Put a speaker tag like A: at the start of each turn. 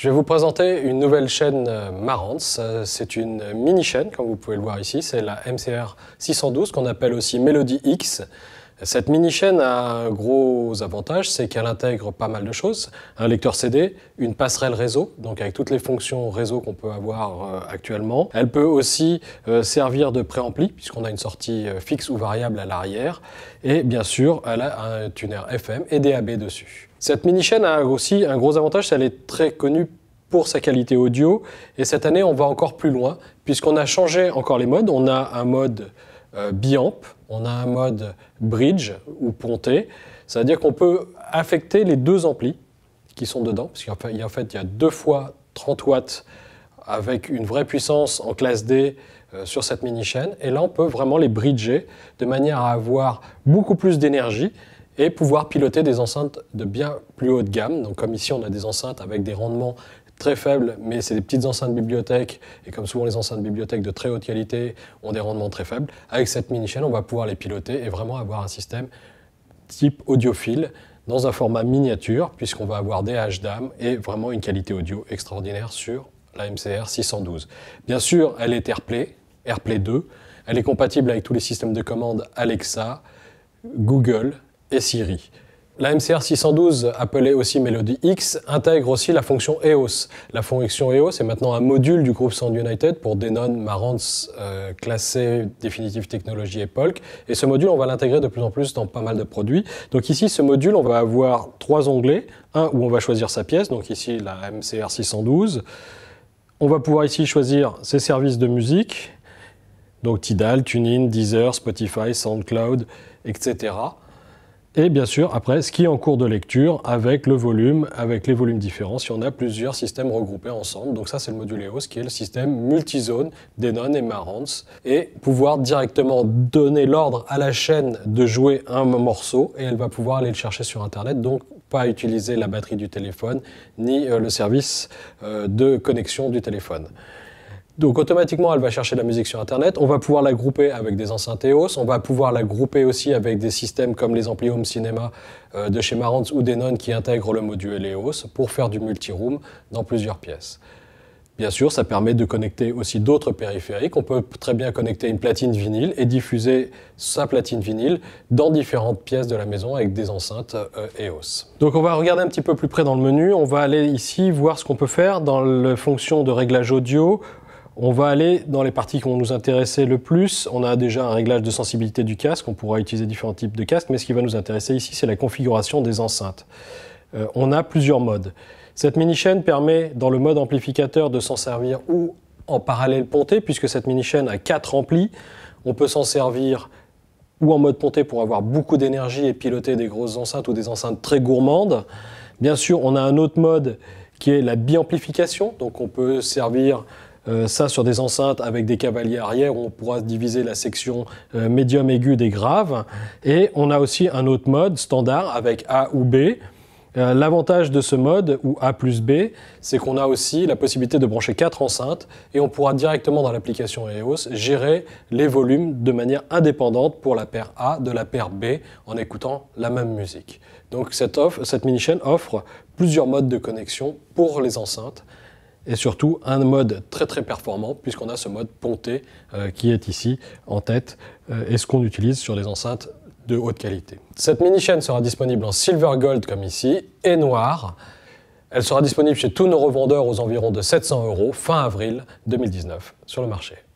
A: Je vais vous présenter une nouvelle chaîne euh, Marantz. C'est une mini-chaîne, comme vous pouvez le voir ici. C'est la MCR 612, qu'on appelle aussi Melody X. Cette mini-chaîne a un gros avantage, c'est qu'elle intègre pas mal de choses. Un lecteur CD, une passerelle réseau, donc avec toutes les fonctions réseau qu'on peut avoir euh, actuellement. Elle peut aussi euh, servir de préampli, puisqu'on a une sortie euh, fixe ou variable à l'arrière. Et bien sûr, elle a un tuner FM et DAB dessus. Cette mini-chaîne a aussi un gros avantage, elle est très connue pour sa qualité audio. Et cette année, on va encore plus loin, puisqu'on a changé encore les modes. On a un mode bi biamp, on a un mode bridge ou ponté, c'est-à-dire qu'on peut affecter les deux amplis qui sont dedans, parce fait, en fait, il y a deux fois 30 watts avec une vraie puissance en classe D euh, sur cette mini-chaîne, et là on peut vraiment les bridger de manière à avoir beaucoup plus d'énergie et pouvoir piloter des enceintes de bien plus haut de gamme. Donc comme ici on a des enceintes avec des rendements très faible mais c'est des petites enceintes bibliothèques, et comme souvent les enceintes bibliothèques de très haute qualité ont des rendements très faibles, avec cette mini-chaîne, on va pouvoir les piloter et vraiment avoir un système type audiophile dans un format miniature, puisqu'on va avoir des HDAM et vraiment une qualité audio extraordinaire sur la MCR 612. Bien sûr, elle est AirPlay, AirPlay 2, elle est compatible avec tous les systèmes de commande Alexa, Google et Siri. La MCR 612, appelée aussi Melody X, intègre aussi la fonction EOS. La fonction EOS est maintenant un module du groupe Sound United pour Denon, Marantz, euh, Classé, Définitive Technology et Polk. Et ce module, on va l'intégrer de plus en plus dans pas mal de produits. Donc ici, ce module, on va avoir trois onglets. Un où on va choisir sa pièce, donc ici la MCR 612. On va pouvoir ici choisir ses services de musique, donc Tidal, TuneIn, Deezer, Spotify, SoundCloud, etc. Et bien sûr, après, ce qui est en cours de lecture avec le volume, avec les volumes différents, si on a plusieurs systèmes regroupés ensemble. Donc ça, c'est le module EOS, qui est le système multi multizone d'Enon et Marantz. Et pouvoir directement donner l'ordre à la chaîne de jouer un morceau, et elle va pouvoir aller le chercher sur Internet, donc pas utiliser la batterie du téléphone, ni euh, le service euh, de connexion du téléphone. Donc automatiquement, elle va chercher la musique sur Internet. On va pouvoir la grouper avec des enceintes EOS. On va pouvoir la grouper aussi avec des systèmes comme les amplis Home Cinéma euh, de chez Marantz ou Denon qui intègrent le module EOS pour faire du multi-room dans plusieurs pièces. Bien sûr, ça permet de connecter aussi d'autres périphériques. On peut très bien connecter une platine vinyle et diffuser sa platine vinyle dans différentes pièces de la maison avec des enceintes euh, EOS. Donc on va regarder un petit peu plus près dans le menu. On va aller ici voir ce qu'on peut faire dans la fonction de réglage audio. On va aller dans les parties qui vont nous intéresser le plus. On a déjà un réglage de sensibilité du casque, on pourra utiliser différents types de casques, mais ce qui va nous intéresser ici, c'est la configuration des enceintes. Euh, on a plusieurs modes. Cette mini-chaîne permet, dans le mode amplificateur, de s'en servir ou en parallèle ponté, puisque cette mini-chaîne a quatre amplis. On peut s'en servir ou en mode ponté pour avoir beaucoup d'énergie et piloter des grosses enceintes ou des enceintes très gourmandes. Bien sûr, on a un autre mode qui est la biamplification, donc on peut servir euh, ça sur des enceintes avec des cavaliers arrière, où on pourra diviser la section euh, médium aigu des graves. Et on a aussi un autre mode standard avec A ou B. Euh, l'avantage de ce mode, ou A plus B, c'est qu'on a aussi la possibilité de brancher quatre enceintes et on pourra directement dans l'application EOS gérer les volumes de manière indépendante pour la paire A de la paire B en écoutant la même musique. Donc cette, offre, cette mini-chaîne offre plusieurs modes de connexion pour les enceintes et surtout un mode très très performant puisqu'on a ce mode ponté euh, qui est ici en tête euh, et ce qu'on utilise sur les enceintes de haute qualité. Cette mini chaîne sera disponible en silver gold comme ici et noir. Elle sera disponible chez tous nos revendeurs aux environs de 700 euros fin avril 2019 sur le marché.